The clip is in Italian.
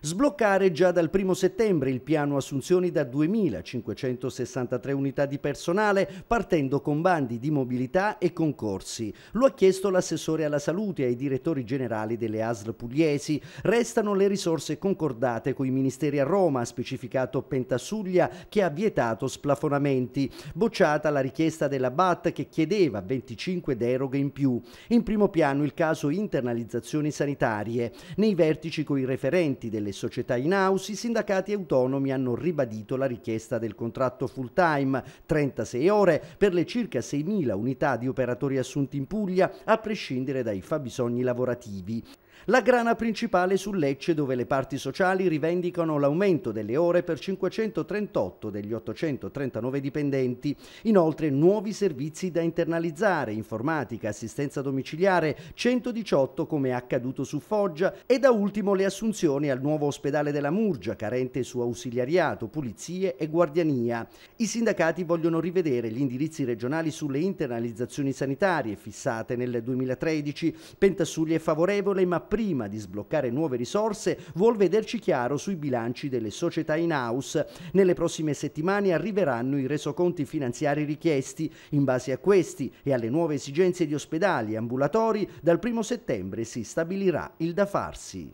Sbloccare già dal 1 settembre il piano assunzioni da 2.563 unità di personale partendo con bandi di mobilità e concorsi. Lo ha chiesto l'assessore alla salute e ai direttori generali delle ASL pugliesi. Restano le risorse concordate con i ministeri a Roma, ha specificato Pentasuglia che ha vietato splafonamenti. Bocciata la richiesta della BAT che chiedeva 25 deroghe in più. In primo piano il caso internalizzazioni sanitarie. Nei vertici con i referenti delle le società in house, i sindacati autonomi hanno ribadito la richiesta del contratto full time, 36 ore, per le circa 6.000 unità di operatori assunti in Puglia, a prescindere dai fabbisogni lavorativi. La grana principale su Lecce dove le parti sociali rivendicano l'aumento delle ore per 538 degli 839 dipendenti, inoltre nuovi servizi da internalizzare, informatica, assistenza domiciliare, 118 come è accaduto su Foggia e da ultimo le assunzioni al nuovo nuovo ospedale della Murgia, carente su ausiliariato, pulizie e guardiania. I sindacati vogliono rivedere gli indirizzi regionali sulle internalizzazioni sanitarie fissate nel 2013. Pentassulli è favorevole, ma prima di sbloccare nuove risorse vuol vederci chiaro sui bilanci delle società in house. Nelle prossime settimane arriveranno i resoconti finanziari richiesti. In base a questi e alle nuove esigenze di ospedali e ambulatori, dal 1 settembre si stabilirà il da farsi.